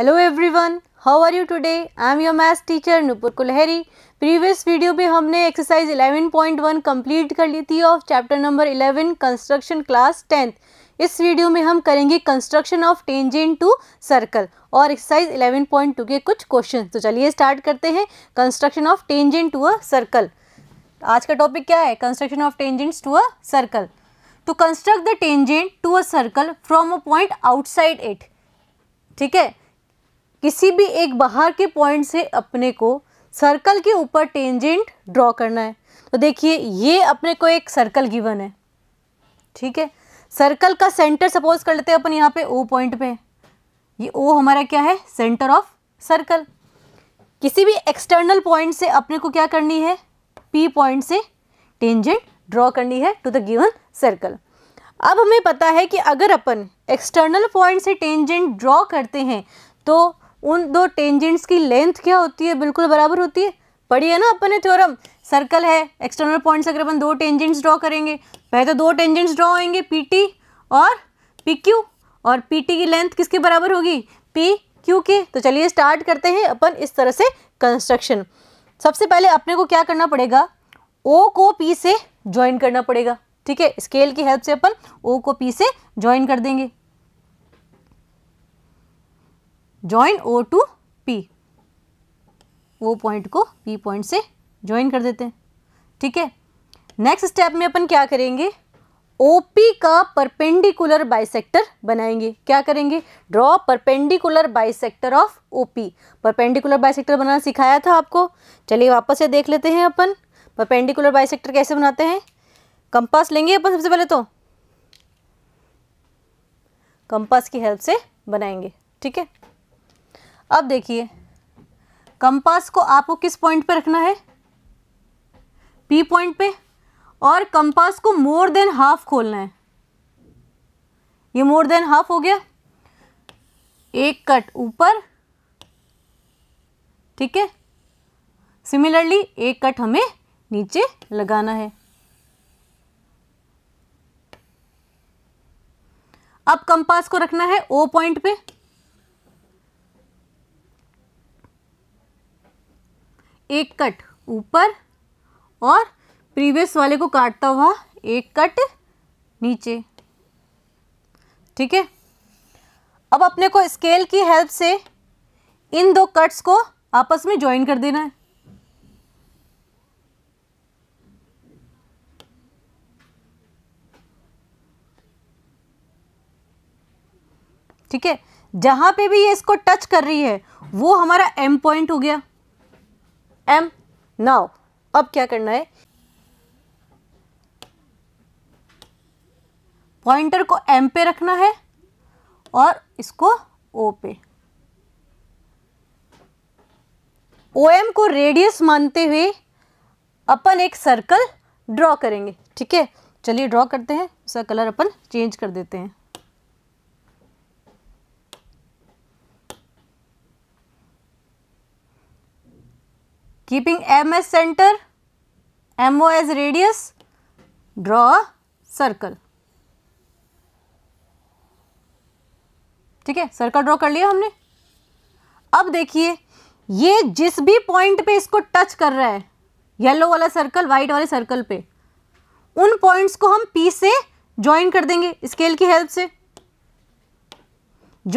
Hello everyone how are you today I am your maths teacher Nupur Kulhari previous video में हमने exercise 11.1 complete कर ली थी of chapter number 11 construction class tenth इस video में हम करेंगे construction of tangent to circle और एक्सरसाइज 11.2 के कुछ क्वेश्चन तो चलिए स्टार्ट करते हैं construction of tangent to a circle आज का टॉपिक क्या है construction of tangents to a circle to construct the tangent to a circle from a point outside it ठीक है किसी भी एक बाहर के पॉइंट से अपने को सर्कल के ऊपर टेंजेंट ड्रॉ करना है तो देखिए ये अपने को एक सर्कल गिवन है ठीक है सर्कल का सेंटर सपोज कर लेते हैं अपन यहाँ पे ओ पॉइंट पे ये ओ हमारा क्या है सेंटर ऑफ सर्कल किसी भी एक्सटर्नल पॉइंट से अपने को क्या करनी है पी पॉइंट से टेंजेंट ड्रॉ करनी है टू द गिवन सर्कल अब हमें पता है कि अगर अपन एक्सटर्नल पॉइंट से टेंजेंट ड्रॉ करते हैं तो उन दो टेंजेंट्स की लेंथ क्या होती है बिल्कुल बराबर होती है पढ़िए ना अपने थ्योरम सर्कल है एक्सटर्नल पॉइंट्स अगर अपन दो टेंजेंट्स ड्रॉ करेंगे पहले तो दो टेंजेंट्स ड्रॉ होंगे पी टी और पी क्यू और पी टी की लेंथ किसके बराबर होगी पी क्यू के तो चलिए स्टार्ट करते हैं अपन इस तरह से कंस्ट्रक्शन सबसे पहले अपने को क्या करना पड़ेगा ओ को पी से ज्वाइन करना पड़ेगा ठीक है स्केल की हेल्प से अपन ओ को पी से ज्वाइन कर देंगे join O to P O point को पी पॉइंट से ज्वाइन कर देते हैं ठीक है नेक्स्ट स्टेप में अपन क्या करेंगे ओ पी का परपेंडिकुलर बाइसेक्टर बनाएंगे क्या करेंगे draw perpendicular bisector of P perpendicular bisector बनाना सिखाया था आपको चलिए वापस से देख लेते हैं अपन परपेंडिकुलर बाइसेक्टर कैसे बनाते हैं कंपास लेंगे अपन सबसे पहले तो कंपास की हेल्प से बनाएंगे ठीक है अब देखिए कंपास को आपको किस पॉइंट पे रखना है पी पॉइंट पे और कंपास को मोर देन हाफ खोलना है ये मोर देन हाफ हो गया एक कट ऊपर ठीक है सिमिलरली एक कट हमें नीचे लगाना है अब कंपास को रखना है ओ पॉइंट पे एक कट ऊपर और प्रीवियस वाले को काटता हुआ एक कट नीचे ठीक है अब अपने को स्केल की हेल्प से इन दो कट्स को आपस में ज्वाइन कर देना है ठीक है जहां पे भी ये इसको टच कर रही है वो हमारा एम पॉइंट हो गया एम नाउ अब क्या करना है पॉइंटर को एम पे रखना है और इसको ओ पे ओ एम को रेडियस मानते हुए अपन एक सर्कल ड्रॉ करेंगे ठीक है चलिए ड्रॉ करते हैं उसका कलर अपन चेंज कर देते हैं Keeping M as center, MO as radius, draw a circle. ठीक है सर्कल ड्रॉ कर लिया हमने अब देखिए ये जिस भी पॉइंट पे इसको टच कर रहा है येलो वाला सर्कल वाइट वाले सर्कल पे उन पॉइंट्स को हम पी से ज्वाइन कर देंगे स्केल की हेल्प से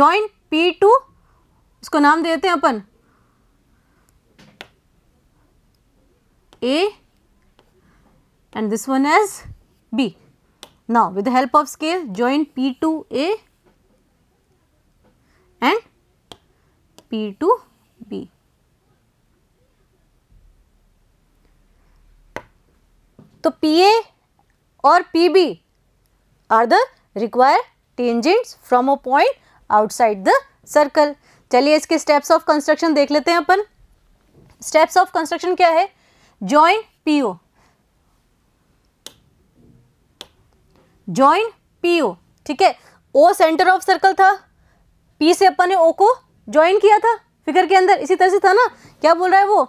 ज्वाइन पी टू उसको नाम देते हैं अपन A and this one as B. Now, with the help of scale join P to A and P to B. तो PA और PB are the required tangents from a point outside the circle. चलिए इसके steps of construction देख लेते हैं अपन. Steps of construction क्या है? join PO. join PO ठीक है O सेंटर ऑफ सर्कल था P से अपन ने O को ज्वाइन किया था फिगर के अंदर इसी तरह से था ना क्या बोल रहा है वो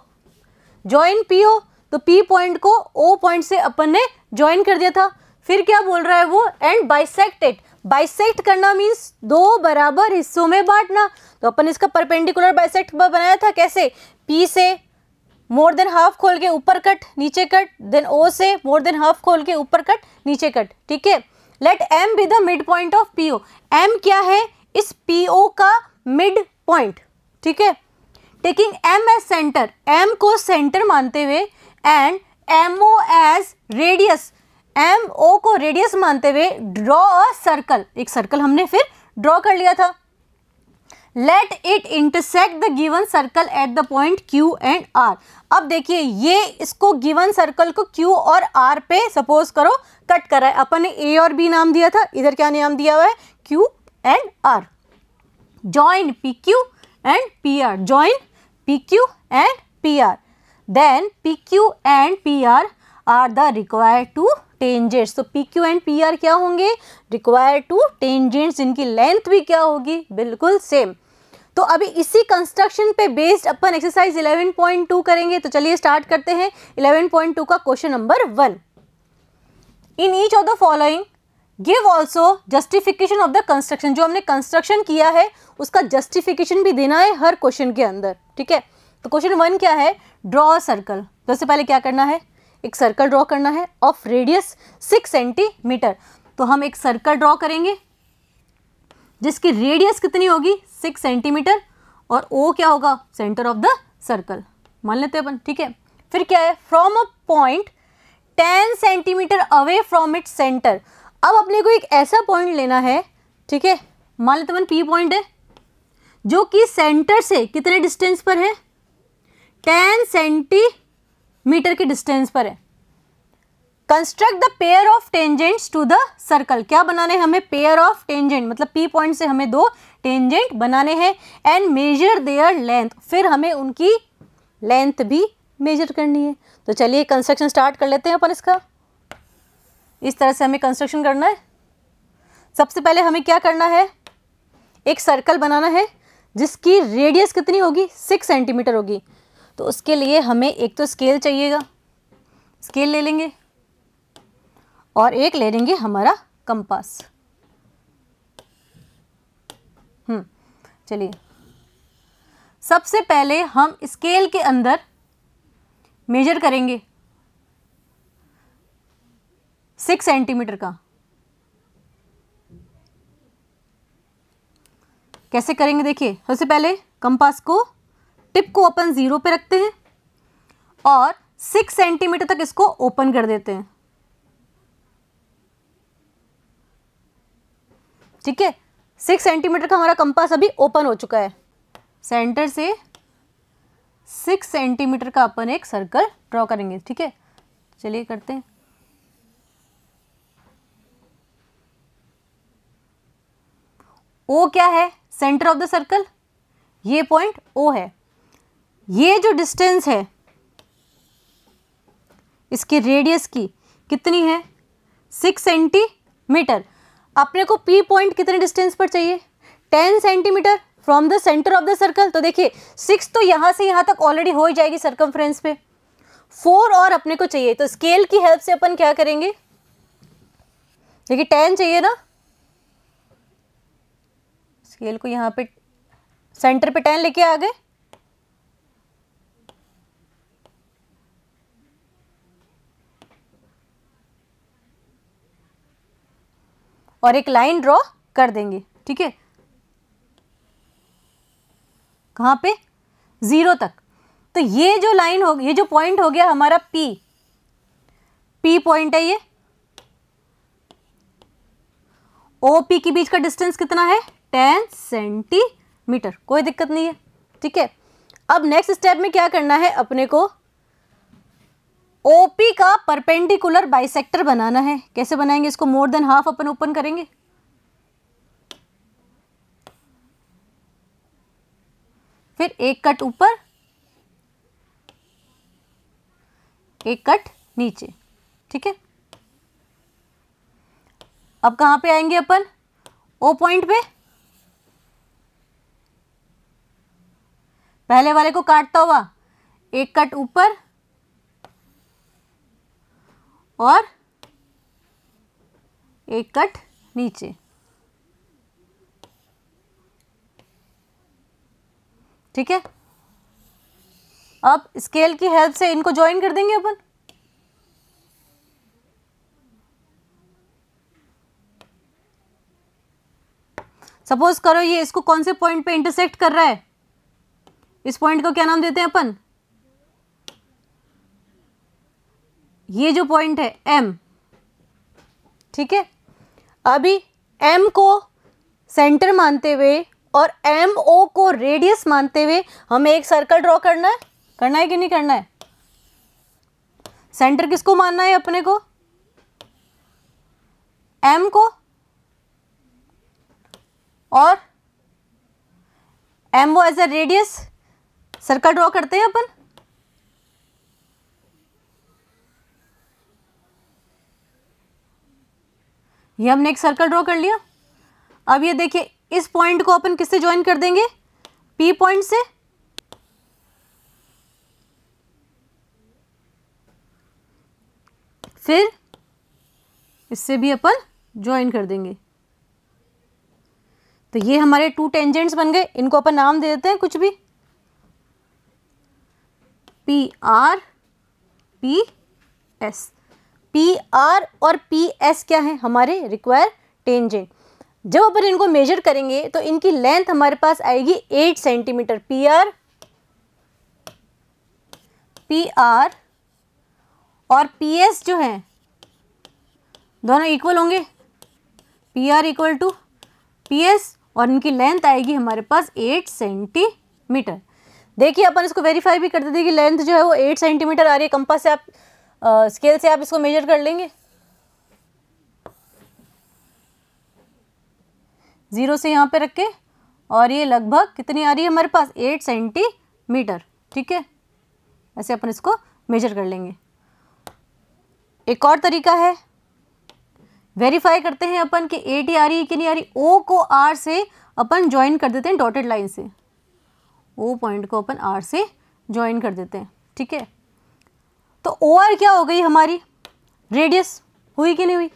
ज्वाइन PO तो P पॉइंट को O पॉइंट से अपन ने ज्वाइन कर दिया था फिर क्या बोल रहा है वो एंड बाइसेक्टेड बाइसेक्ट करना मीन्स दो बराबर हिस्सों में बांटना तो अपन इसका परपेंडिकुलर बाइसेक्ट बनाया था कैसे पी से मोर देन हाफ खोल के ऊपर कट नीचे कट देन ओ से मोर देन हाफ खोल के ऊपर कट नीचे कट ठीक है let M be the mid point of PO M क्या है इस पीओ का मिड पॉइंट ठीक है taking M as centre M को सेंटर मानते हुए and M O as radius M O को रेडियस मानते हुए ड्रॉ अ सर्कल एक सर्कल हमने फिर ड्रॉ कर लिया था let it intersect the given circle at the point Q and R अब देखिए ये इसको गिवन सर्कल को क्यू और आर पे सपोज करो कट करा है अपन ने ए और बी नाम दिया था इधर क्या नाम दिया हुआ है Q and R join P Q and P R join P Q and P R then P Q and P R are the required two tangents तो P Q and P R क्या होंगे required two tangents इनकी length भी क्या होगी बिल्कुल same तो अभी इसी कंस्ट्रक्शन पे बेस्ड अपन एक्सरसाइज 11.2 करेंगे तो चलिए स्टार्ट करते हैं 11.2 का question number one in each of the following give also justification of the construction जो हमने कंस्ट्रक्शन किया है उसका जस्टिफिकेशन भी देना है हर क्वेश्चन के अंदर ठीक है तो क्वेश्चन वन क्या है ड्रॉ सर्कल सबसे पहले क्या करना है एक सर्कल ड्रॉ करना है ऑफ रेडियस सिक्स सेंटीमीटर तो हम एक सर्कल ड्रॉ करेंगे जिसकी रेडियस कितनी होगी सिक्स सेंटीमीटर और ओ क्या होगा सेंटर ऑफ द सर्कल मान लेते अपन ठीक है फिर क्या है from a point ten centimetre away from it centre अब अपने को एक ऐसा पॉइंट लेना है ठीक है मान लेते अपन पी पॉइंट है जो कि सेंटर से कितने डिस्टेंस पर है टेन सेंटीमीटर के डिस्टेंस पर है construct the pair of tangents to the circle क्या बनाने हैं हमें पेयर ऑफ टेंजेंट मतलब पी पॉइंट से हमें दो टेंजेंट बनाने हैं एंड मेजर देयर लेंथ फिर हमें उनकी लेंथ भी मेजर करनी है तो चलिए कंस्ट्रक्शन स्टार्ट कर लेते हैं अपन इसका इस तरह से हमें कंस्ट्रक्शन करना है सबसे पहले हमें क्या करना है एक सर्कल बनाना है जिसकी रेडियस कितनी होगी सिक्स सेंटीमीटर होगी तो उसके लिए हमें एक तो स्केल चाहिएगा स्केल ले लेंगे और एक ले लेंगे हमारा कंपास हम्म, चलिए सबसे पहले हम स्केल के अंदर मेजर करेंगे सिक्स सेंटीमीटर का कैसे करेंगे देखिए सबसे पहले कंपास को टिप को ओपन ज़ीरो पे रखते हैं और सिक्स सेंटीमीटर तक इसको ओपन कर देते हैं ठीक है सिक्स सेंटीमीटर का हमारा कंपास अभी ओपन हो चुका है सेंटर से सिक्स सेंटीमीटर का अपन एक सर्कल ड्रॉ करेंगे ठीक है चलिए करते हैं ओ क्या है सेंटर ऑफ द सर्कल ये पॉइंट ओ है ये जो डिस्टेंस है इसके रेडियस की कितनी है सिक्स सेंटीमीटर अपने को पी पॉइंट कितने डिस्टेंस पर चाहिए ten centimetre from the centre of the circle तो देखिए सिक्स तो यहाँ से यहाँ तक ऑलरेडी हो ही जाएगी सर्कमफ्रेंस पे फोर और अपने को चाहिए तो स्केल की हेल्प से अपन क्या करेंगे देखिए टेन चाहिए ना स्केल को यहाँ पे सेंटर पे टेन लेके आ गए और एक लाइन ड्रॉ कर देंगे ठीक है कहाँ पे ज़ीरो तक तो ये जो लाइन हो ये जो पॉइंट हो गया हमारा पी पी पॉइंट है ये ओ पी के बीच का डिस्टेंस कितना है टेन सेंटीमीटर कोई दिक्कत नहीं है ठीक है अब नेक्स्ट स्टेप में क्या करना है अपने को ओपी का परपेंडिकुलर बाइसेक्टर बनाना है कैसे बनाएंगे इसको मोर देन हाफ अपन ओपन करेंगे फिर एक कट ऊपर एक कट नीचे ठीक है अब कहां पे आएंगे अपन ओ पॉइंट पे पहले वाले को काटता हुआ एक कट ऊपर और एक कट नीचे ठीक है अब स्केल की हेल्प से इनको ज्वाइन कर देंगे अपन सपोज करो ये इसको कौन से पॉइंट पे इंटरसेक्ट कर रहा है इस पॉइंट को क्या नाम देते हैं अपन ये जो पॉइंट है एम ठीक है अभी एम को सेंटर मानते हुए और एम ओ को रेडियस मानते हुए हमें एक सर्कल ड्रॉ करना है करना है कि नहीं करना है सेंटर किसको मानना है अपने को एम को और M O as a radius circle draw करते हैं अपन ये हमने एक सर्कल ड्रॉ कर लिया अब ये देखिए इस पॉइंट को अपन किससे ज्वाइन कर देंगे पी पॉइंट से फिर इससे भी अपन ज्वाइन कर देंगे तो ये हमारे टू टेंजेंट्स बन गए इनको अपन नाम दे देते हैं कुछ भी P R P S P R और पी एस क्या है हमारे रिक्वायर टेंजेंट जब अपन इनको मेजर करेंगे तो इनकी लेंथ हमारे पास आएगी eight centimetre P R P R और पी एस जो है दोनों इक्वल होंगे P R equal to P S और इनकी लेंथ आएगी हमारे पास एट सेंटीमीटर देखिए अपन इसको वेरीफाई भी देते हैं कि लेंथ जो है वो एट सेंटीमीटर आ रही है कंपास से आप स्केल से आप इसको मेजर कर लेंगे ज़ीरो से यहाँ पे रख के और ये लगभग कितनी आ रही है हमारे पास एट सेंटीमीटर ठीक है ऐसे अपन इसको मेजर कर लेंगे एक और तरीका है वेरीफाई करते हैं अपन कि एट ही आ रही है कि नहीं आ रही ओ को आर से अपन ज्वाइन कर देते हैं डॉटेड लाइन से ओ पॉइंट को अपन आर से ज्वाइन कर देते हैं ठीक है तो ओ आर क्या हो गई हमारी रेडियस हुई कि नहीं हुई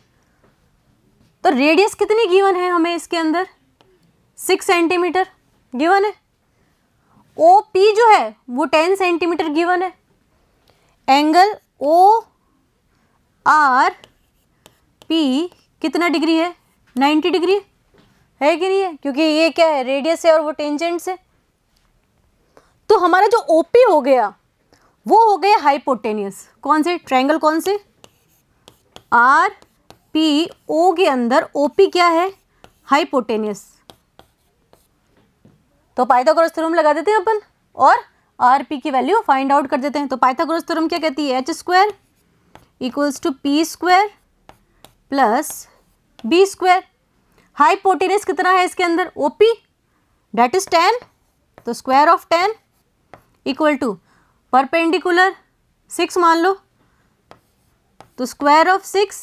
तो रेडियस कितनी गिवन है हमें इसके अंदर सिक्स सेंटीमीटर गिवन है ओ पी जो है वो टेन सेंटीमीटर गिवन है एंगल ओ आर पी कितना डिग्री है नाइन्टी डिग्री है कि नहीं है क्योंकि ये क्या है रेडियस है और वो टेंजेंट है तो हमारा जो ओ पी हो गया वो हो गए हाइपोटेनियस कौन से ट्रायंगल कौन से आर पी ओ के अंदर ओ पी क्या है हाइपोटेनियस तो पाइथागोरस थ्योरम लगा देते हैं अपन और आर पी की वैल्यू फाइंड आउट कर देते हैं तो पाइथागोरस थ्योरम क्या कहती है H square equals to P square plus B square hypotenuse कितना है इसके अंदर O P that is ten तो square of ten equal to perpendicular six मान लो तो square of six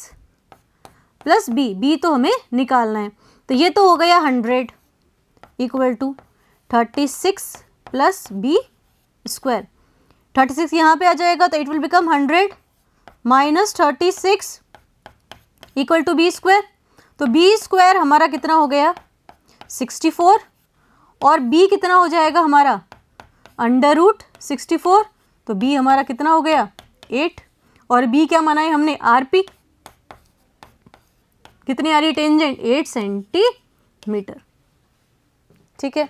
plus B B तो हमें निकालना है तो ये तो हो गया hundred equal to thirty six plus B square thirty six यहाँ पर आ जाएगा तो it will become hundred minus thirty six equal to B square तो बी स्क्वायर हमारा कितना हो गया सिक्सटी फोर और बी कितना हो जाएगा हमारा अंडर रूट सिक्सटी फोर तो बी हमारा कितना हो गया एट और बी क्या है हमने आर पी कितनी आ रही टेंजेंट एट सेंटीमीटर ठीक है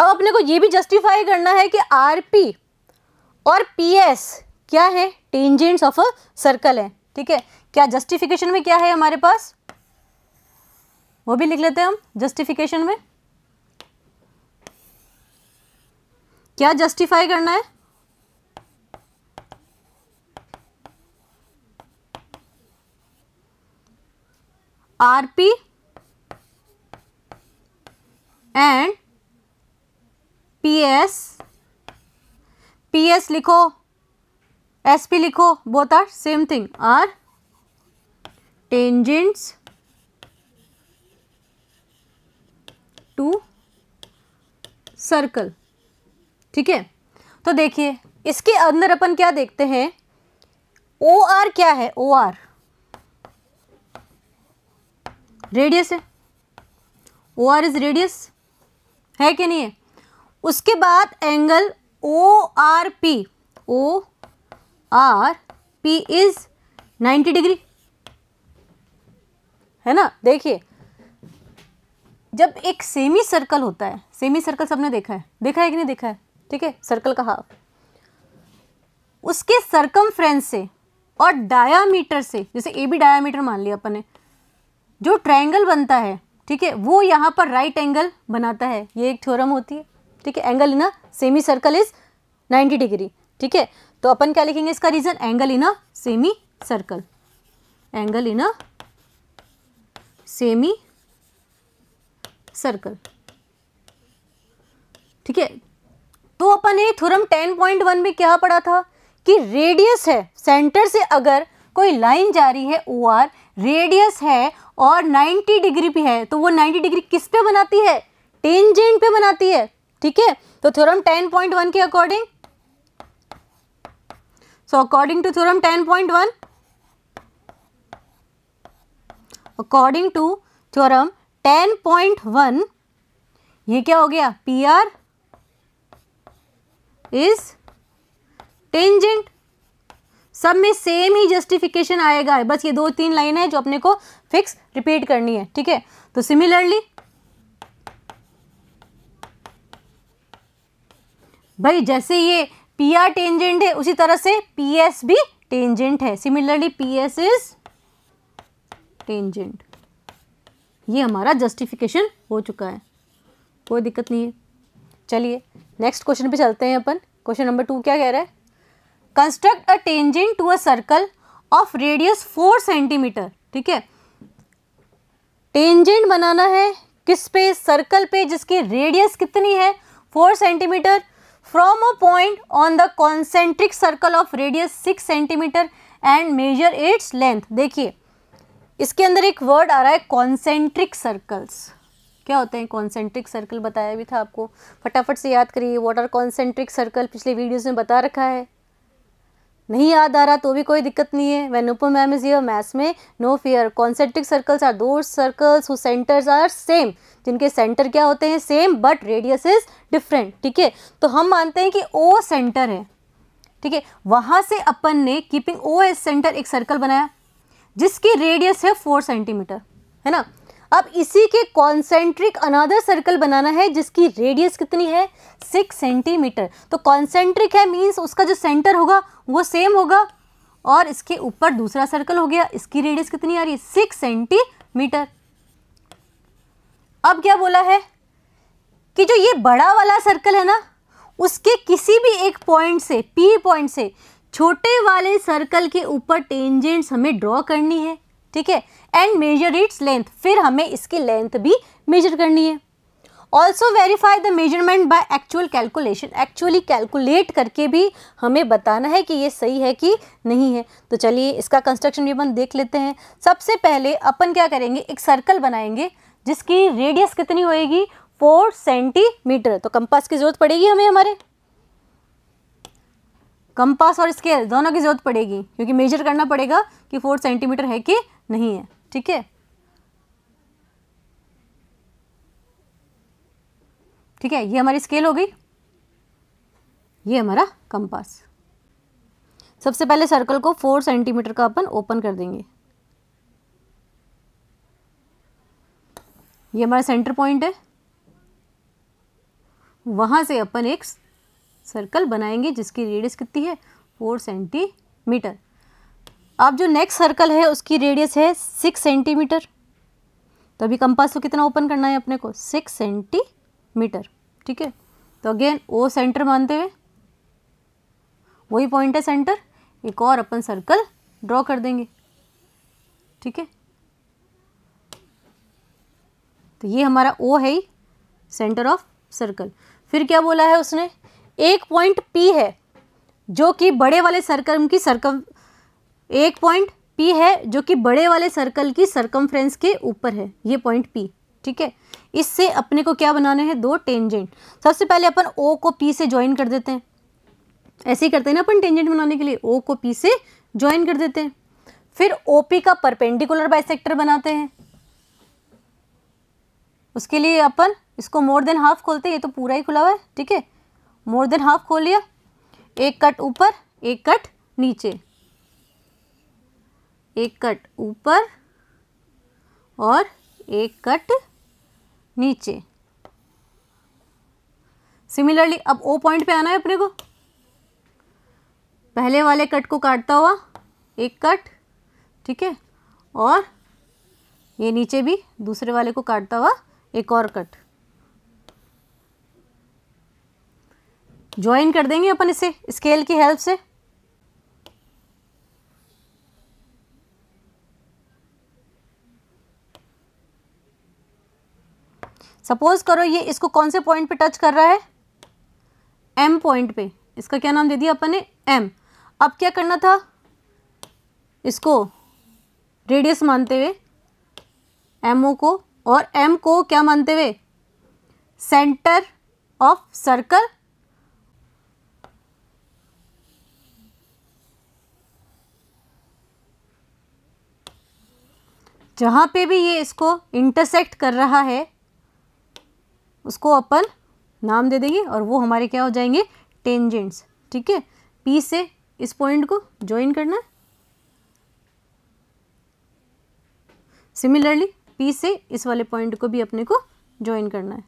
अब अपने को ये भी जस्टिफाई करना है कि आर पी और पी एस क्या है टेंजेंट्स ऑफ अ सर्कल है ठीक है क्या जस्टिफिकेशन में क्या है हमारे पास वो भी लिख लेते हैं हम जस्टिफिकेशन में क्या जस्टिफाई करना है P and P S P S लिखो एस पी लिखो both are same thing are tangents to circle ठीक है तो देखिए इसके अंदर अपन क्या देखते हैं ओ आर क्या है ओ आर रेडियस है ओ आर इज रेडियस है कि नहीं है उसके बाद angle O R P O R P is 90 degree है ना देखिए जब एक सेमी सर्कल होता है सेमी सर्कल सबने देखा है देखा है कि नहीं देखा है ठीक है सर्कल का हाफ उसके सर्कम से और डायामीटर से जैसे ए बी डायामीटर मान लिया अपन ने जो ट्रायंगल बनता है ठीक है वो यहाँ पर राइट एंगल बनाता है ये एक थ्योरम होती है ठीक है angle in a semi circle is 90 degree ठीक है तो अपन क्या लिखेंगे इसका reason angle in a semi circle angle in a semi circle ठीक है तो अपन ये थ्योरम 10.1 में क्या पढ़ा था कि रेडियस है सेंटर से अगर कोई लाइन जा रही है ओ आर रेडियस है और 90 डिग्री भी है तो वो 90 डिग्री किस पे बनाती है टेंजेंट पे बनाती है ठीक है तो थ्योरम 10.1 के according so according to theorem 10.1 according to theorem 10.1 ये क्या हो गया पी आर इज टेंजेंट सब में सेम ही जस्टिफिकेशन आएगा बस ये दो तीन लाइन है जो अपने को फिक्स रिपीट करनी है ठीक है तो सिमिलरली भाई जैसे ये पी आर टेंजेंट है उसी तरह से पी एस भी टेंजेंट है similarly P S is tangent ये हमारा जस्टिफिकेशन हो चुका है कोई दिक्कत नहीं है चलिए नेक्स्ट क्वेश्चन पे चलते हैं अपन क्वेश्चन नंबर टू क्या कह रहा है construct a tangent to a circle of radius four centimetre ठीक है टेंजेंट बनाना है किस पे सर्कल पे जिसकी रेडियस कितनी है four centimetre from a point on the concentric circle of radius six centimetre and measure its length देखिए इसके अंदर एक वर्ड आ रहा है कॉन्सेंट्रिक सर्कल्स क्या होते हैं कॉन्सेंट्रिक सर्कल बताया भी था आपको फटाफट से याद करिए व्हाट आर कॉन्सेंट्रिक सर्कल पिछले वीडियोस में बता रखा है नहीं याद आ रहा तो भी कोई दिक्कत नहीं है when open ma'am is your maths में no fear concentric circles are दो circles who centres are same जिनके सेंटर क्या होते हैं same but radius is different ठीक है तो हम मानते हैं कि ओ सेंटर है ठीक है वहाँ से अपन ने कीपिंग ओ एज सेंटर एक सर्कल बनाया जिसकी रेडियस है फोर सेंटीमीटर है ना अब इसी के कॉन्सेंट्रिक अनादर सर्कल बनाना है जिसकी रेडियस कितनी है सिक्स सेंटीमीटर तो कॉन्सेंट्रिक है मीन्स उसका जो सेंटर होगा वो सेम होगा और इसके ऊपर दूसरा सर्कल हो गया इसकी रेडियस कितनी आ रही है सिक्स सेंटीमीटर अब क्या बोला है कि जो ये बड़ा वाला सर्कल है ना उसके किसी भी एक पॉइंट से पी पॉइंट से छोटे वाले सर्कल के ऊपर टेंजेंट्स हमें ड्रॉ करनी है ठीक है एंड मेजर इट्स लेंथ फिर हमें इसकी लेंथ भी मेजर करनी है also verify the measurement by actual calculation actually calculate करके भी हमें बताना है कि ये सही है कि नहीं है तो चलिए इसका कंस्ट्रक्शन भी अपन देख लेते हैं सबसे पहले अपन क्या करेंगे एक सर्कल बनाएंगे जिसकी रेडियस कितनी होएगी फोर सेंटीमीटर तो कंपास की ज़रूरत पड़ेगी हमें हमारे कंपास और स्केल दोनों की ज़रूरत पड़ेगी क्योंकि मेजर करना पड़ेगा कि फोर सेंटीमीटर है कि नहीं है ठीक है ठीक है ये हमारी स्केल हो गई ये हमारा कंपास सबसे पहले सर्कल को फोर सेंटीमीटर का अपन ओपन कर देंगे ये हमारा सेंटर पॉइंट है वहां से अपन एक सर्कल बनाएंगे जिसकी रेडियस कितनी है फोर सेंटीमीटर अब जो नेक्स्ट सर्कल है उसकी रेडियस है सिक्स सेंटीमीटर तो अभी कंपास को कितना ओपन करना है अपने को सिक्स सेंटीमीटर ठीक है तो अगेन ओ सेंटर मानते हुए वही पॉइंट है सेंटर एक और अपन सर्कल ड्रॉ कर देंगे ठीक है तो ये हमारा ओ है ही सेंटर ऑफ सर्कल फिर क्या बोला है उसने एक पॉइंट पी है जो कि बड़े वाले सर्कल की सर्कल एक पॉइंट पी है जो कि बड़े वाले सर्कल की सरकमफ्रेंस के ऊपर है ये पॉइंट पी ठीक है इससे अपने को क्या बनाने हैं दो टेंजेंट सबसे पहले अपन ओ को पी से ज्वाइन कर देते हैं ऐसे ही करते हैं ना अपन टेंजेंट बनाने के लिए ओ को पी से ज्वाइन कर देते हैं फिर ओ पी का परपेंडिकुलर बाइसेक्टर बनाते हैं उसके लिए अपन इसको मोर देन हाफ खोलते हैं ये तो पूरा ही खुला हुआ है ठीक है मोर देन हाफ खोल लिया एक कट ऊपर एक कट नीचे एक कट ऊपर और एक कट नीचे सिमिलरली अब ओ पॉइंट पे आना है अपने को पहले वाले कट को काटता हुआ एक कट ठीक है और ये नीचे भी दूसरे वाले को काटता हुआ एक और कट ज्वाइन कर देंगे अपन इसे स्केल की हेल्प से सपोज करो ये इसको कौन से पॉइंट पे टच कर रहा है एम पॉइंट पे इसका क्या नाम दे दिया अपन ने एम अब क्या करना था इसको रेडियस मानते हुए एम ओ को और एम को क्या मानते हुए सेंटर ऑफ सर्कल जहाँ पे भी ये इसको इंटरसेक्ट कर रहा है उसको अपन नाम दे देंगे और वो हमारे क्या हो जाएंगे टेंजेंट्स ठीक है पी से इस पॉइंट को ज्वाइन करना है सिमिलरली पी से इस वाले पॉइंट को भी अपने को ज्वाइन करना है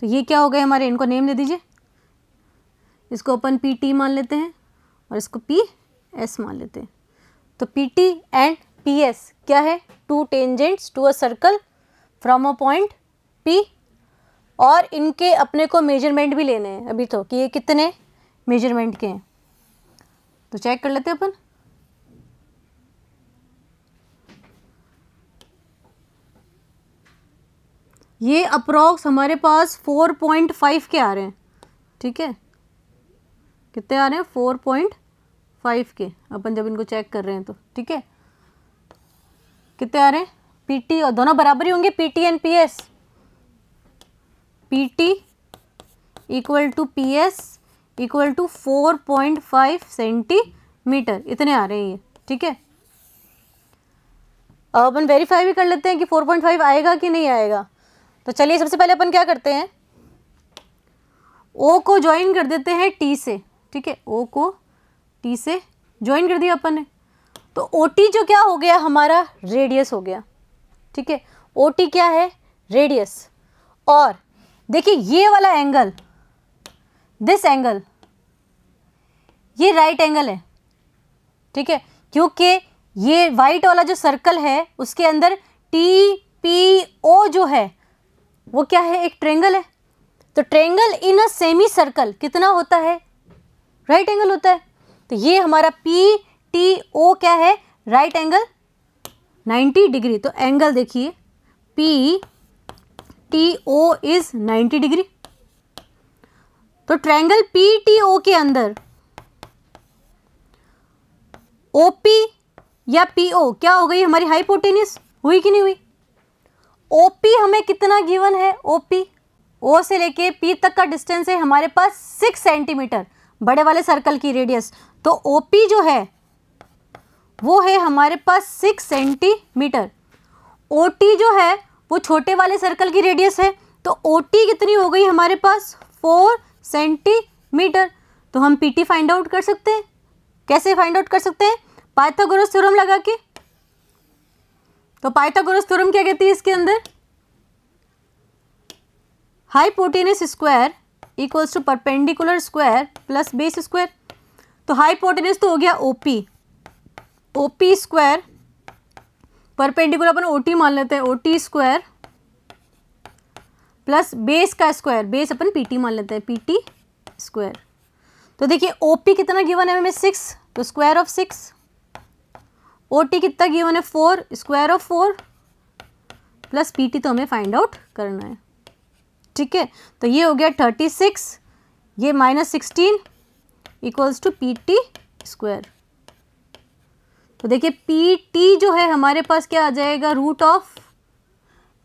तो ये क्या हो गए हमारे इनको नेम दे दीजिए इसको अपन पी टी मान लेते हैं और इसको पी एस मान लेते हैं तो P T and P S क्या है two tangents to a circle from a point P और इनके अपने को मेजरमेंट भी लेने हैं अभी तो कि ये कितने मेजरमेंट के हैं तो चेक कर लेते हैं अपन ये अप्रॉक्स हमारे पास फोर पॉइंट फाइव के आ रहे हैं ठीक है कितने आ रहे हैं फोर पॉइंट फाइव के अपन जब इनको चेक कर रहे हैं तो ठीक है कितने आ रहे हैं पीटी और दोनों बराबर ही होंगे PT and PS PT equal to PS equal to four point five centimetre इतने आ रहे हैं ये ठीक है अब अपन वेरीफाई भी कर लेते हैं कि फोर पॉइंट फाइव आएगा कि नहीं आएगा तो चलिए सबसे पहले अपन क्या करते हैं ओ को ज्वाइन कर देते हैं टी से ठीक है ओ को टी से ज्वाइन कर दिया अपन ने तो ओ जो क्या हो गया हमारा रेडियस हो गया ठीक है ओ क्या है रेडियस और देखिए ये वाला एंगल दिस एंगल ये राइट एंगल है ठीक है क्योंकि ये वाइट वाला जो सर्कल है उसके अंदर टी पी ओ जो है वो क्या है एक ट्रेंगल है तो triangle in a semi circle कितना होता है राइट right एंगल होता है तो ये हमारा पी टी ओ क्या है राइट एंगल 90 डिग्री तो एंगल देखिए P T O is 90 degree तो ट्रैंगल पी टी ओ के अंदर ओ पी या पी ओ क्या हो गई हमारी हाइपोटेनियस हुई कि नहीं हुई ओ पी हमें कितना गिवन है ओ पी ओ से लेके पी तक का डिस्टेंस है हमारे पास सिक्स सेंटीमीटर बड़े वाले सर्कल की रेडियस तो ओ पी जो है वो है हमारे पास सिक्स सेंटीमीटर ओ जो है वो छोटे वाले सर्कल की रेडियस है तो ओ कितनी हो गई हमारे पास फोर सेंटीमीटर तो हम पी टी फाइंड आउट कर सकते हैं कैसे फाइंड आउट कर सकते हैं पाइथागोरस थ्योरम लगा के तो पाइथागोरस थ्योरम क्या कहती है इसके अंदर hypotenuse square equals to perpendicular square plus base square तो हाइपोटेनस तो हो गया OP O P square perpendicular अपन ओ टी मान लेते हैं O T square plus base का स्क्वायर बेस अपन पी टी मान लेते हैं पी टी स्क्वायर तो देखिए ओ पी कितना गिवन है हमें सिक्स तो square of six O T कितना गिवन है four square of four plus P T तो हमें फाइंड आउट करना है ठीक है तो ये हो गया थर्टी सिक्स ये minus sixteen equals to P T square तो देखिए पी टी जो है हमारे पास क्या आ जाएगा root of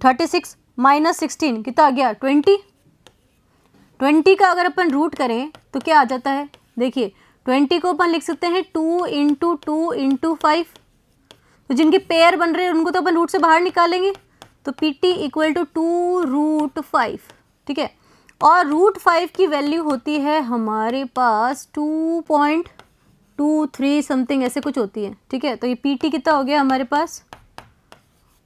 thirty six minus sixteen कितना आ गया ट्वेंटी ट्वेंटी का अगर अपन रूट करें तो क्या आ जाता है देखिए ट्वेंटी को अपन लिख सकते हैं two into two into five तो जिनके पेयर बन रहे हैं उनको तो अपन रूट से बाहर निकालेंगे तो P T equal to two root five ठीक है और रूट फाइव की वैल्यू होती है हमारे पास two point two three something ऐसे कुछ होती है ठीक है तो ये पी टी कितना हो गया हमारे पास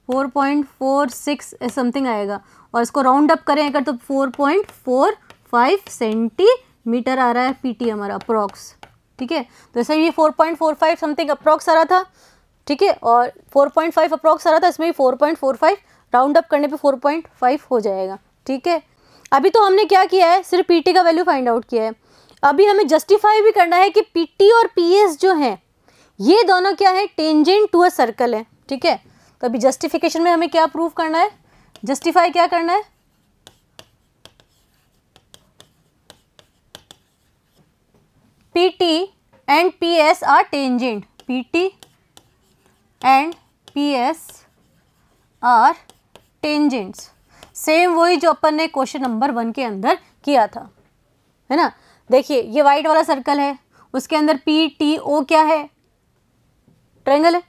four point four six something आएगा और इसको राउंड अप करें अगर तो four point four five centimetre आ रहा है पी टी हमारा अप्रॉक्स ठीक है तो ऐसे ये four point four five something approx आ रहा था ठीक है और फोर पॉइंट फाइव अप्रॉक्स आ रहा था इसमें भी four point four five round up करने पे फोर पॉइंट फाइव हो जाएगा ठीक है अभी तो हमने क्या किया है सिर्फ पी टी का वैल्यू फाइंड आउट किया है अभी हमें जस्टिफाई भी करना है कि पीटी और पीएस जो हैं ये दोनों क्या है टेंजेंट टू अ सर्कल है ठीक है तो अभी जस्टिफिकेशन में हमें क्या प्रूव करना है जस्टिफाई क्या करना है PT and PS are tangent. And P S are tangent same वही जो अपन ने क्वेश्चन नंबर वन के अंदर किया था है ना देखिए ये वाइट वाला सर्कल है उसके अंदर पी टी ओ क्या है ट्रेंगल है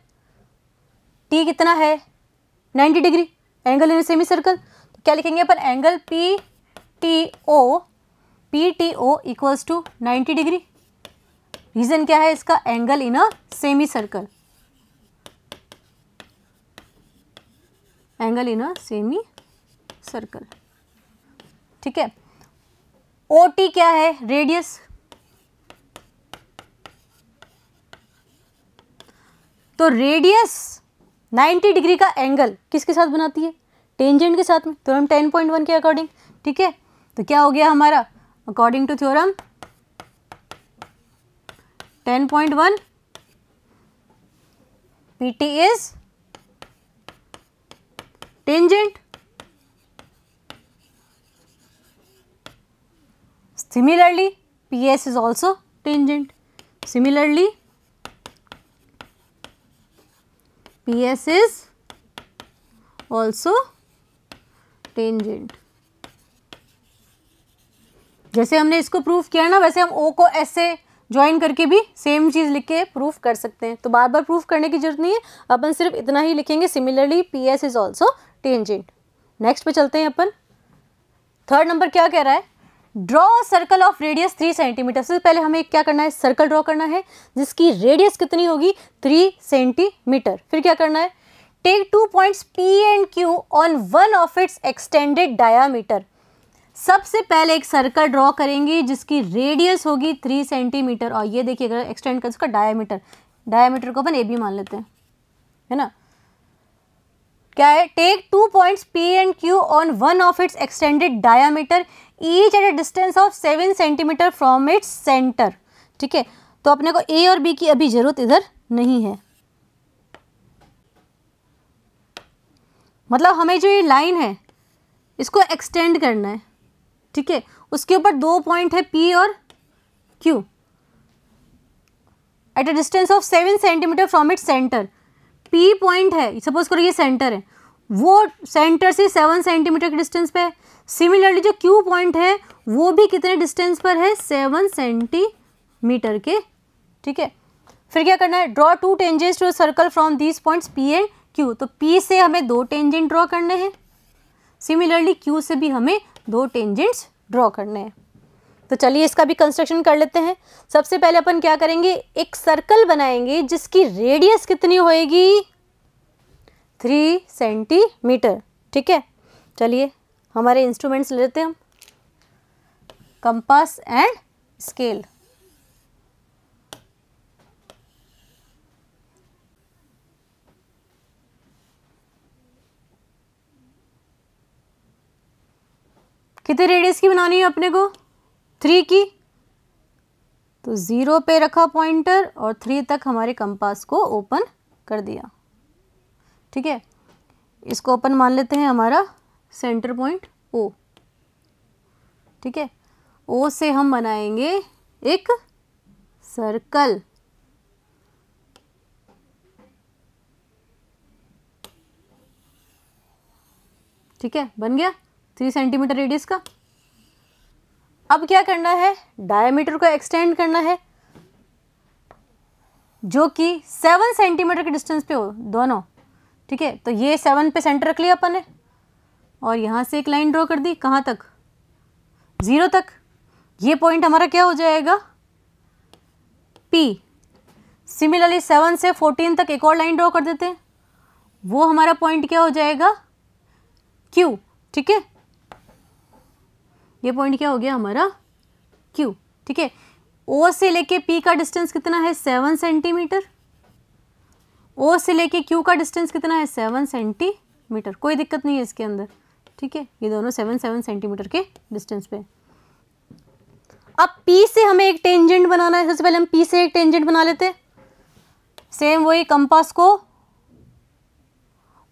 टी कितना है 90 degree angle in semi circle तो क्या लिखेंगे अपन angle P T O P T O equals to ninety degree reason क्या है इसका angle in a semi circle angle in a semi circle ठीक है ओ टी क्या है रेडियस तो रेडियस 90 डिग्री का एंगल किसके साथ बनाती है टेंजेंट के साथ में थ्योरम तो 10.1 के अकॉर्डिंग ठीक है तो क्या हो गया हमारा according to theorem 10.1 PT is tangent Similarly, PS is also tangent. Similarly, PS is also tangent. जैसे हमने इसको प्रूफ किया ना वैसे हम O को S से ज्वाइन करके भी सेम चीज़ लिख के प्रूफ कर सकते हैं तो बार बार प्रूफ करने की जरूरत नहीं है अपन सिर्फ इतना ही लिखेंगे similarly P S is also tangent next पे चलते हैं अपन थर्ड नंबर क्या कह रहा है draw circle of radius three centimetre सबसे पहले हमें क्या करना है सर्कल ड्रॉ करना है जिसकी रेडियस कितनी होगी थ्री सेंटीमीटर फिर क्या करना है take two points P and Q on one of its extended diameter सबसे पहले एक सर्कल ड्रॉ करेंगे जिसकी रेडियस होगी थ्री सेंटीमीटर और ये देखिए अगर एक्सटेंड कर तो उसका डायामीटर डायामीटर को अपन ए बी मान लेते हैं है ना क्या है take two points P and Q on one of its extended diameter each at a distance of seven centimetre from its centre ठीक है तो अपने को ए और बी की अभी ज़रूरत इधर नहीं है मतलब हमें जो ये लाइन है इसको एक्सटेंड करना है ठीक है उसके ऊपर दो पॉइंट है पी और Q at a distance of seven centimetre from it centre P point है सपोज करो ये सेंटर है वो सेंटर से सेवन सेंटीमीटर के डिस्टेंस पे है सिमिलरली जो क्यू पॉइंट है वो भी कितने डिस्टेंस पर है सेवन सेंटीमीटर के ठीक है फिर क्या करना है draw two tangents to circle from these points P and Q तो पी से हमें दो टेंजेंट ड्रॉ करने हैं सिमिलरली क्यू से भी हमें दो टेंजेंट्स ड्रॉ करने हैं तो चलिए इसका भी कंस्ट्रक्शन कर लेते हैं सबसे पहले अपन क्या करेंगे एक सर्कल बनाएंगे जिसकी रेडियस कितनी होएगी थ्री सेंटीमीटर ठीक है चलिए हमारे इंस्ट्रूमेंट्स लेते हैं हम कंपास एंड स्केल कितने रेडियस की बनानी है अपने को थ्री की तो ज़ीरो पे रखा पॉइंटर और थ्री तक हमारे कंपास को ओपन कर दिया ठीक है इसको अपन मान लेते हैं हमारा सेंटर पॉइंट ओ ठीक है ओ से हम बनाएंगे एक सर्कल ठीक है बन गया थ्री सेंटीमीटर रेडियस का अब क्या करना है डायमीटर को एक्सटेंड करना है जो कि सेवन सेंटीमीटर के डिस्टेंस पे हो दोनों ठीक है तो ये सेवन पे सेंटर रख लिया अपन ने और यहाँ से एक लाइन ड्रॉ कर दी कहाँ तक ज़ीरो तक ये पॉइंट हमारा क्या हो जाएगा पी सिमिलरली सेवन से फोर्टीन तक एक और लाइन ड्रॉ कर देते हैं वो हमारा पॉइंट क्या हो जाएगा क्यू ठीक है ये पॉइंट क्या हो गया हमारा क्यू ठीक है ओ से लेके पी का डिस्टेंस कितना है सेवन सेंटीमीटर ओ से लेके क्यू का डिस्टेंस कितना है सेवन सेंटीमीटर कोई दिक्कत नहीं है इसके अंदर ठीक है ये दोनों सेवन सेवन सेंटीमीटर के डिस्टेंस पे अब पी से हमें एक टेंजेंट बनाना है सबसे पहले हम पी से एक टेंजेंट बना लेते सेम वही कंपास को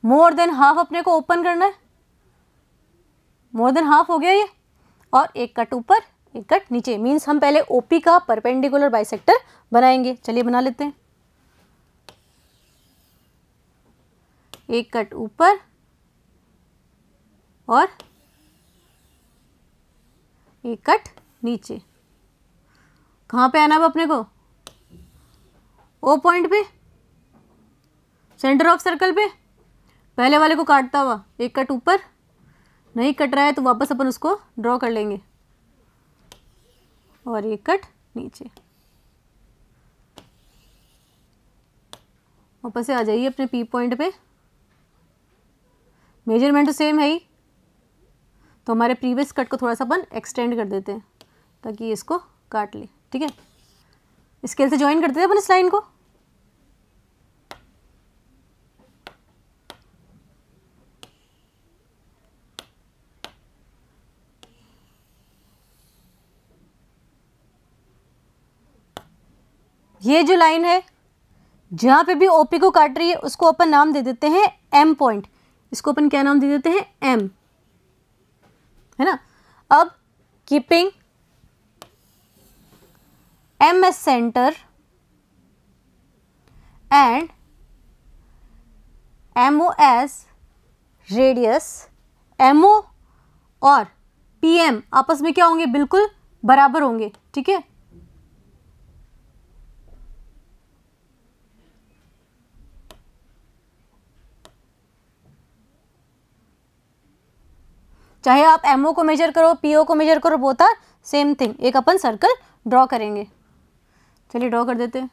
मोर देन हाफ अपने को ओपन करना है मोर देन हाफ हो गया ये और एक कट ऊपर एक कट नीचे मीन्स हम पहले ओपी का परपेंडिकुलर बाइसेक्टर बनाएंगे चलिए बना लेते हैं एक कट ऊपर और एक कट नीचे कहाँ पे आना अब अपने को ओ पॉइंट पे सेंटर ऑफ सर्कल पे पहले वाले को काटता हुआ एक कट ऊपर नहीं कट रहा है तो वापस अपन उसको ड्रॉ कर लेंगे और एक कट नीचे वापस से आ जाइए अपने पी पॉइंट पे मेजरमेंट तो सेम है ही तो हमारे प्रीवियस कट को थोड़ा सा अपन एक्सटेंड कर देते हैं ताकि इसको काट ले ठीक है स्केल से ज्वाइन करते थे अपन इस लाइन को ये जो लाइन है जहाँ पे भी ओपी को काट रही है उसको अपन नाम दे देते हैं एम पॉइंट इसको अपन क्या नाम दे देते हैं एम है ना अब keeping M as centre and M O as radius M O और पी एम आपस में क्या होंगे बिल्कुल बराबर होंगे ठीक है चाहे आप एम को मेजर करो पी को मेजर करो बोथ आर सेम थिंग एक अपन सर्कल ड्रॉ करेंगे चलिए ड्रॉ कर देते हैं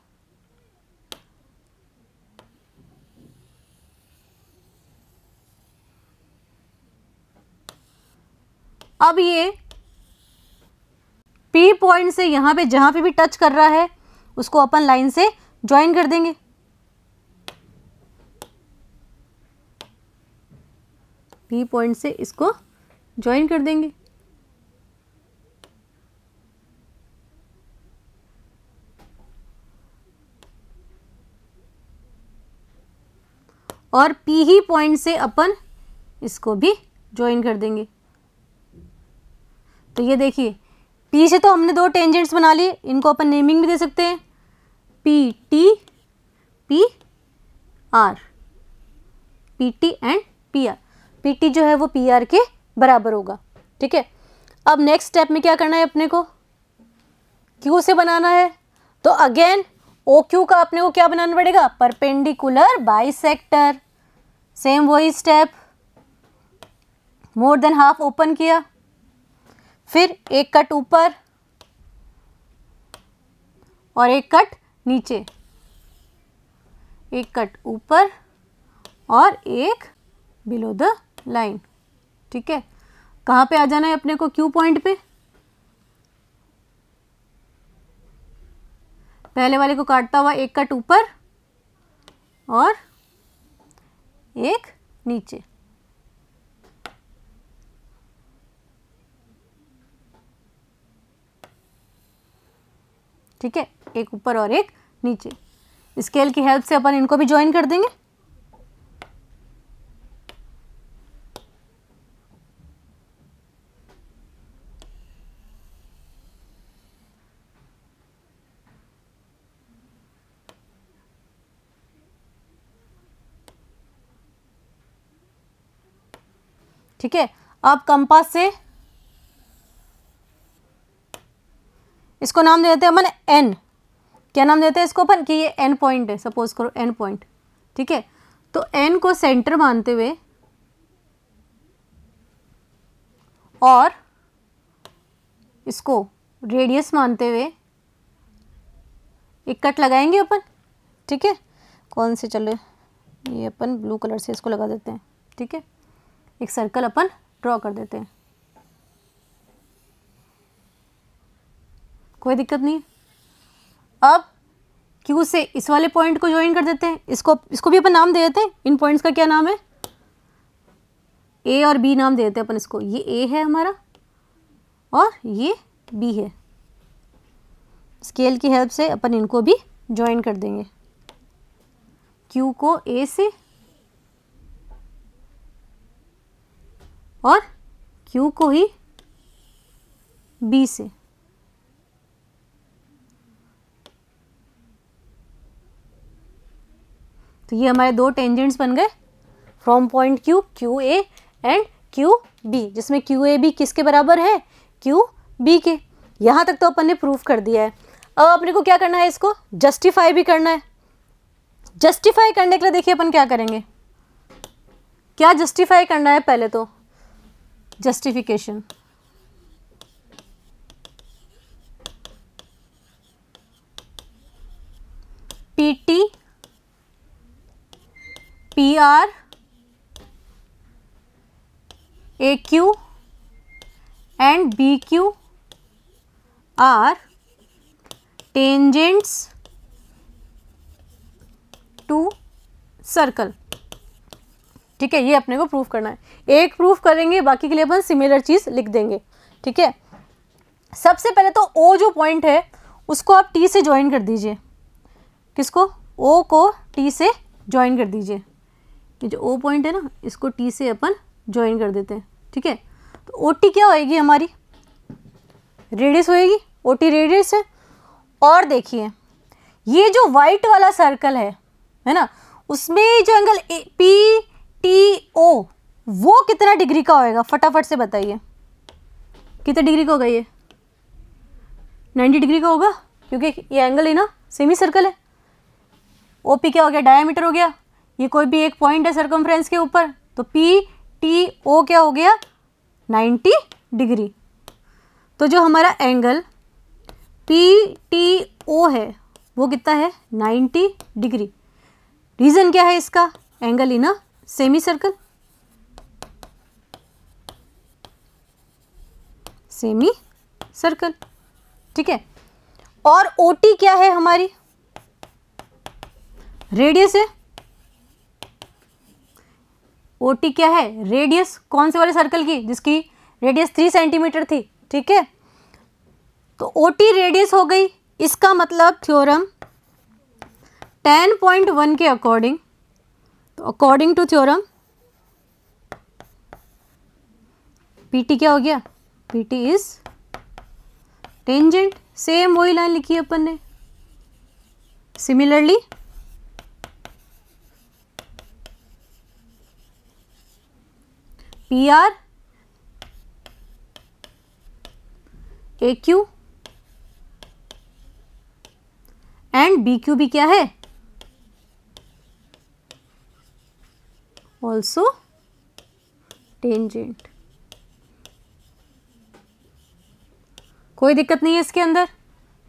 अब ये पी पॉइंट से यहां पे जहां पे भी टच कर रहा है उसको अपन लाइन से ज्वाइन कर देंगे पी पॉइंट से इसको ज्वाइन कर देंगे और पी ही पॉइंट से अपन इसको भी ज्वाइन कर देंगे तो ये देखिए पी से तो हमने दो टेंजेंट्स बना लिए इनको अपन नेमिंग भी दे सकते हैं P T P R P T and P R P T जो है वो पी आर के बराबर होगा ठीक है अब नेक्स्ट स्टेप में क्या करना है अपने को क्यू से बनाना है तो अगेन ओ क्यू का अपने को क्या बनाना पड़ेगा परपेंडिकुलर बाई सेक्टर सेम वही step more than half open किया फिर एक कट ऊपर और एक कट नीचे एक कट ऊपर और एक बिलो द लाइन ठीक है कहाँ पे आ जाना है अपने को क्यू पॉइंट पे पहले वाले को काटता हुआ एक कट ऊपर और एक नीचे ठीक है एक ऊपर और एक नीचे स्केल की हेल्प से अपन इनको भी ज्वाइन कर देंगे ठीक है अब कंपास से इसको नाम दे देते हैं अपन एन क्या नाम देते हैं इसको अपन कि ये एन पॉइंट है सपोज करो एन पॉइंट ठीक है तो एन को सेंटर मानते हुए और इसको रेडियस मानते हुए एक कट लगाएंगे अपन ठीक है कौन से चले ये अपन ब्लू कलर से इसको लगा देते हैं ठीक है एक सर्कल अपन ड्रॉ कर देते हैं कोई दिक्कत नहीं अब क्यू से इस वाले पॉइंट को ज्वाइन कर देते हैं इसको इसको भी अपन नाम दे देते हैं इन पॉइंट्स का क्या नाम है ए और बी नाम दे देते हैं अपन इसको ये ए है हमारा और ये बी है स्केल की हेल्प से अपन इनको भी ज्वाइन कर देंगे क्यू को ए से और क्यू को ही बी से तो ये हमारे दो टेंजेंट्स बन गए from point Q Q A and Q B जिसमें क्यू ए बी किसके बराबर है क्यू बी के यहां तक तो अपन ने प्रूफ कर दिया है अब अपने को क्या करना है इसको जस्टिफाई भी करना है जस्टिफाई करने के लिए देखिए अपन क्या करेंगे क्या जस्टिफाई करना है पहले तो justification. PT, PR, AQ and BQ are tangents to circle. ठीक है ये अपने को प्रूफ करना है एक प्रूफ करेंगे बाकी के लिए अपन सिमिलर चीज़ लिख देंगे ठीक है सबसे पहले तो ओ जो पॉइंट है उसको आप टी से ज्वाइन कर दीजिए किसको ओ को टी से ज्वाइन कर दीजिए ये जो ओ पॉइंट है ना इसको टी से अपन ज्वाइन कर देते हैं ठीक है तो ओ टी क्या होएगी हमारी रेडियस होएगी ओ टी रेडियस है और देखिए ये जो वाइट वाला सर्कल है है ना उसमें जो angle A, P T O वो कितना डिग्री का होएगा फटाफट से बताइए कितने डिग्री का होगा ये 90 डिग्री का होगा क्योंकि ये एंगल ही ना सेमी सर्कल है ओ पी क्या हो गया डायमीटर हो गया ये कोई भी एक पॉइंट है सरकमफ्रेंस के ऊपर तो पी टी ओ क्या हो गया 90 डिग्री तो जो हमारा एंगल पी टी ओ है वो कितना है 90 डिग्री रीज़न क्या है इसका एंगल ही ना सेमी सर्कल सेमी सर्कल ठीक है और ओ टी क्या है हमारी रेडियस है ओ टी क्या है रेडियस कौन से वाले सर्कल की जिसकी रेडियस थ्री सेंटीमीटर थी ठीक है तो ओ टी रेडियस हो गई इसका मतलब थ्योरम टेन पॉइंट वन के अकॉर्डिंग तो अकॉर्डिंग टू थ्योरम पीटी क्या हो गया पीटी इज टेंजेंट सेम वही लाइन लिखी है अपन ने similarly P R A Q and B Q भी क्या है also tangent कोई दिक्कत नहीं है इसके अंदर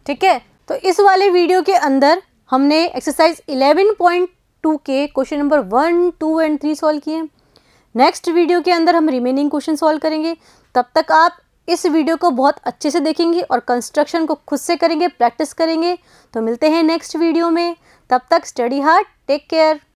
ठीक है तो इस वाले वीडियो के अंदर हमने एक्सरसाइज 11.2 के question number one two and three solve किए नेक्स्ट वीडियो के अंदर हम रिमेनिंग क्वेश्चन सॉल्व करेंगे तब तक आप इस वीडियो को बहुत अच्छे से देखेंगे और कंस्ट्रक्शन को खुद से करेंगे प्रैक्टिस करेंगे तो मिलते हैं नेक्स्ट वीडियो में तब तक स्टडी हार्ड टेक केयर